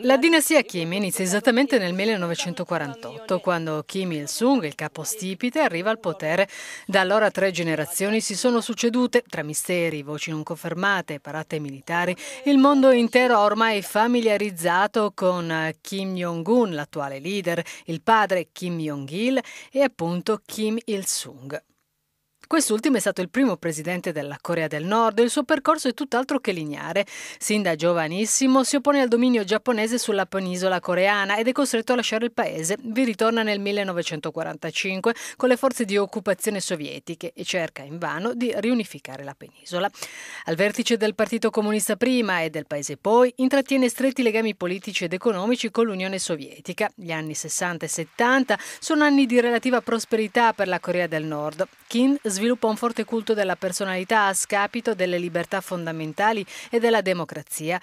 La dinastia Kim inizia esattamente nel 1948, quando Kim Il-sung, il capostipite, arriva al potere. Da allora tre generazioni si sono succedute, tra misteri, voci non confermate, parate militari. Il mondo intero ormai è familiarizzato con Kim Jong-un, l'attuale leader, il padre Kim Jong-il e appunto Kim Il-sung. Quest'ultimo è stato il primo presidente della Corea del Nord e il suo percorso è tutt'altro che lineare. Sin da giovanissimo si oppone al dominio giapponese sulla penisola coreana ed è costretto a lasciare il paese. Vi ritorna nel 1945 con le forze di occupazione sovietiche e cerca invano di riunificare la penisola. Al vertice del Partito Comunista prima e del paese poi, intrattiene stretti legami politici ed economici con l'Unione Sovietica. Gli anni 60 e 70 sono anni di relativa prosperità per la Corea del Nord. Kim sviluppa un forte culto della personalità a scapito delle libertà fondamentali e della democrazia.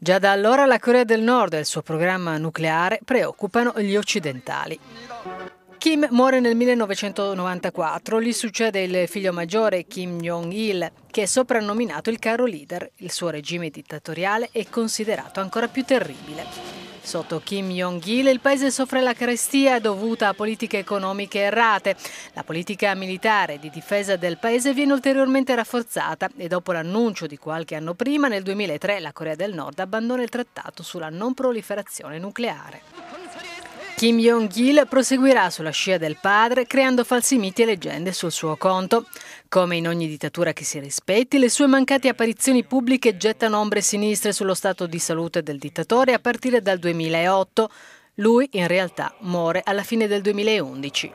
Già da allora la Corea del Nord e il suo programma nucleare preoccupano gli occidentali. Kim muore nel 1994, gli succede il figlio maggiore Kim Jong-il, che è soprannominato il caro leader. Il suo regime dittatoriale è considerato ancora più terribile. Sotto Kim Jong-il il paese soffre la carestia dovuta a politiche economiche errate. La politica militare di difesa del paese viene ulteriormente rafforzata e dopo l'annuncio di qualche anno prima, nel 2003, la Corea del Nord abbandona il trattato sulla non proliferazione nucleare. Kim Jong-il proseguirà sulla scia del padre creando falsi miti e leggende sul suo conto. Come in ogni dittatura che si rispetti, le sue mancate apparizioni pubbliche gettano ombre sinistre sullo stato di salute del dittatore a partire dal 2008. Lui in realtà muore alla fine del 2011.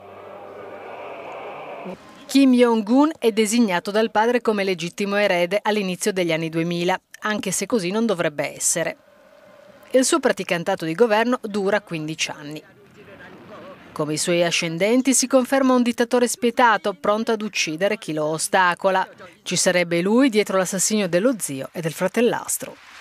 Kim Jong-un è designato dal padre come legittimo erede all'inizio degli anni 2000, anche se così non dovrebbe essere il suo praticantato di governo dura 15 anni. Come i suoi ascendenti si conferma un dittatore spietato, pronto ad uccidere chi lo ostacola. Ci sarebbe lui dietro l'assassinio dello zio e del fratellastro.